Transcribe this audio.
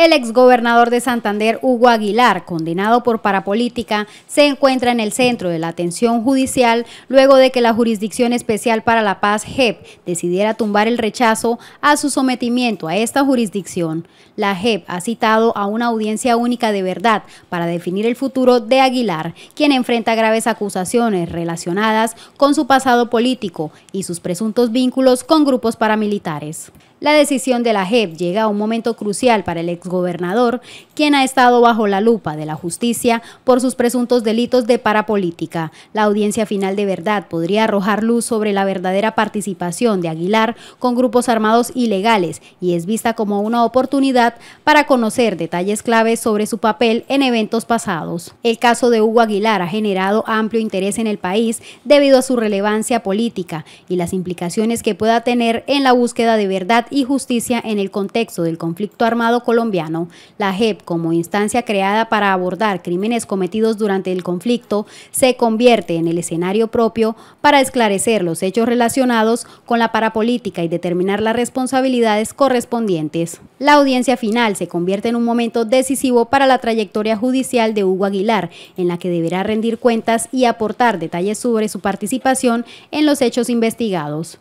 El exgobernador de Santander, Hugo Aguilar, condenado por parapolítica, se encuentra en el centro de la atención judicial luego de que la Jurisdicción Especial para la Paz, JEP, decidiera tumbar el rechazo a su sometimiento a esta jurisdicción. La JEP ha citado a una audiencia única de verdad para definir el futuro de Aguilar, quien enfrenta graves acusaciones relacionadas con su pasado político y sus presuntos vínculos con grupos paramilitares. La decisión de la JEP llega a un momento crucial para el exgobernador, quien ha estado bajo la lupa de la justicia por sus presuntos delitos de parapolítica. La audiencia final de verdad podría arrojar luz sobre la verdadera participación de Aguilar con grupos armados ilegales y es vista como una oportunidad para conocer detalles claves sobre su papel en eventos pasados. El caso de Hugo Aguilar ha generado amplio interés en el país debido a su relevancia política y las implicaciones que pueda tener en la búsqueda de verdad y Justicia en el contexto del conflicto armado colombiano, la JEP, como instancia creada para abordar crímenes cometidos durante el conflicto, se convierte en el escenario propio para esclarecer los hechos relacionados con la parapolítica y determinar las responsabilidades correspondientes. La audiencia final se convierte en un momento decisivo para la trayectoria judicial de Hugo Aguilar, en la que deberá rendir cuentas y aportar detalles sobre su participación en los hechos investigados.